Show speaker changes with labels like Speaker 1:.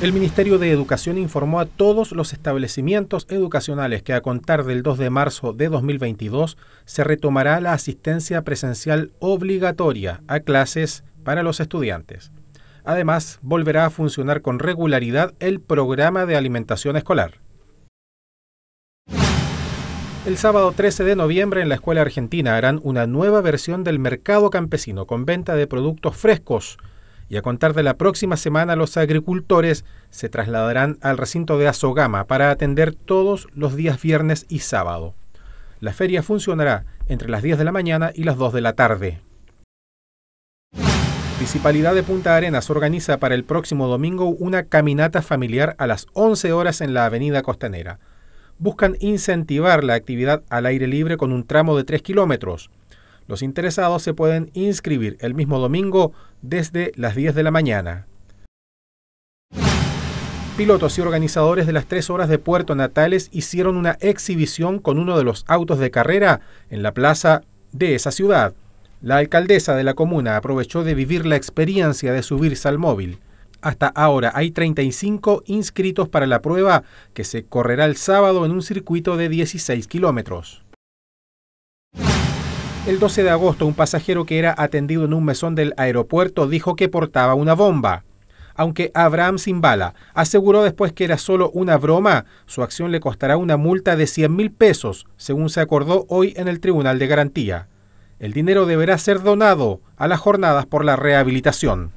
Speaker 1: El Ministerio de Educación informó a todos los establecimientos educacionales que a contar del 2 de marzo de 2022 se retomará la asistencia presencial obligatoria a clases para los estudiantes. Además, volverá a funcionar con regularidad el programa de alimentación escolar. El sábado 13 de noviembre en la Escuela Argentina harán una nueva versión del mercado campesino con venta de productos frescos y a contar de la próxima semana los agricultores se trasladarán al recinto de Azogama para atender todos los días viernes y sábado. La feria funcionará entre las 10 de la mañana y las 2 de la tarde. Municipalidad de Punta Arenas organiza para el próximo domingo una caminata familiar a las 11 horas en la Avenida Costanera. Buscan incentivar la actividad al aire libre con un tramo de 3 kilómetros. Los interesados se pueden inscribir el mismo domingo desde las 10 de la mañana. Pilotos y organizadores de las tres horas de Puerto Natales hicieron una exhibición con uno de los autos de carrera en la plaza de esa ciudad. La alcaldesa de la comuna aprovechó de vivir la experiencia de subirse al móvil. Hasta ahora hay 35 inscritos para la prueba que se correrá el sábado en un circuito de 16 kilómetros. El 12 de agosto, un pasajero que era atendido en un mesón del aeropuerto dijo que portaba una bomba. Aunque Abraham Simbala aseguró después que era solo una broma, su acción le costará una multa de 100 mil pesos, según se acordó hoy en el Tribunal de Garantía. El dinero deberá ser donado a las jornadas por la rehabilitación.